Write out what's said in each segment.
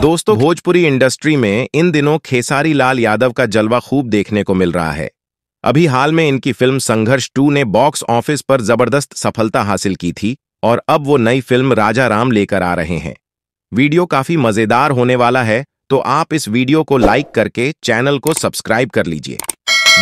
दोस्तों भोजपुरी इंडस्ट्री में इन दिनों खेसारी लाल यादव का जलवा खूब देखने को मिल रहा है अभी हाल में इनकी फिल्म संघर्ष टू ने बॉक्स ऑफिस पर जबरदस्त सफलता हासिल की थी और अब वो नई फिल्म राजा राम लेकर आ रहे हैं वीडियो काफी मजेदार होने वाला है तो आप इस वीडियो को लाइक करके चैनल को सब्सक्राइब कर लीजिए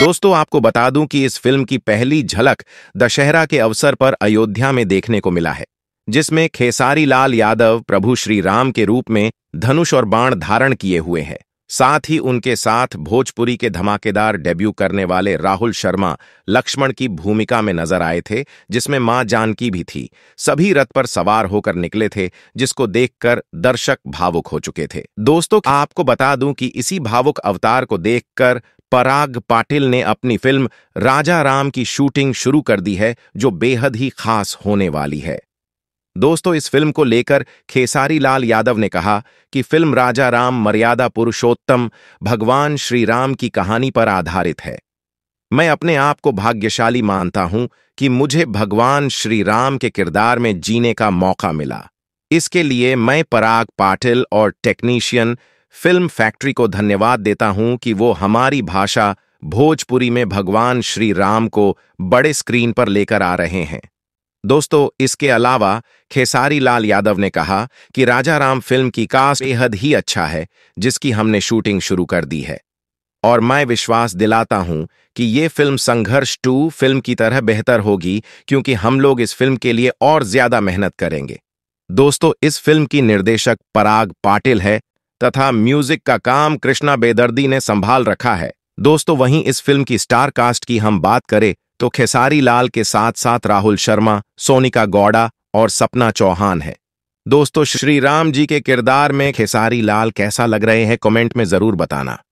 दोस्तों आपको बता दूं कि इस फिल्म की पहली झलक दशहरा के अवसर पर अयोध्या में देखने को मिला है जिसमें खेसारी लाल यादव प्रभु श्री राम के रूप में धनुष और बाण धारण किए हुए हैं साथ ही उनके साथ भोजपुरी के धमाकेदार डेब्यू करने वाले राहुल शर्मा लक्ष्मण की भूमिका में नजर आए थे जिसमें मां जानकी भी थी सभी रथ पर सवार होकर निकले थे जिसको देखकर दर्शक भावुक हो चुके थे दोस्तों आपको बता दूं कि इसी भावुक अवतार को देखकर पराग पाटिल ने अपनी फिल्म राजा राम की शूटिंग शुरू कर दी है जो बेहद ही खास होने वाली है दोस्तों इस फिल्म को लेकर खेसारी लाल यादव ने कहा कि फिल्म राजा राम मर्यादा पुरुषोत्तम भगवान श्री राम की कहानी पर आधारित है मैं अपने आप को भाग्यशाली मानता हूं कि मुझे भगवान श्री राम के किरदार में जीने का मौका मिला इसके लिए मैं पराग पाटिल और टेक्नीशियन फिल्म फैक्ट्री को धन्यवाद देता हूं कि वो हमारी भाषा भोजपुरी में भगवान श्री राम को बड़े स्क्रीन पर लेकर आ रहे हैं दोस्तों इसके अलावा खेसारी लाल यादव ने कहा कि राजा राम फिल्म की कास्ट बेहद ही अच्छा है जिसकी हमने शूटिंग शुरू कर दी है और मैं विश्वास दिलाता हूं कि ये फिल्म संघर्ष टू फिल्म की तरह बेहतर होगी क्योंकि हम लोग इस फिल्म के लिए और ज्यादा मेहनत करेंगे दोस्तों इस फिल्म की निर्देशक पराग पाटिल है तथा म्यूजिक का काम कृष्णा बेदर्दी ने संभाल रखा है दोस्तों वहीं इस फिल्म की स्टार कास्ट की हम बात करें तो खेसारी लाल के साथ साथ राहुल शर्मा सोनिका गौड़ा और सपना चौहान है दोस्तों श्री राम जी के किरदार में खेसारी लाल कैसा लग रहे हैं कमेंट में जरूर बताना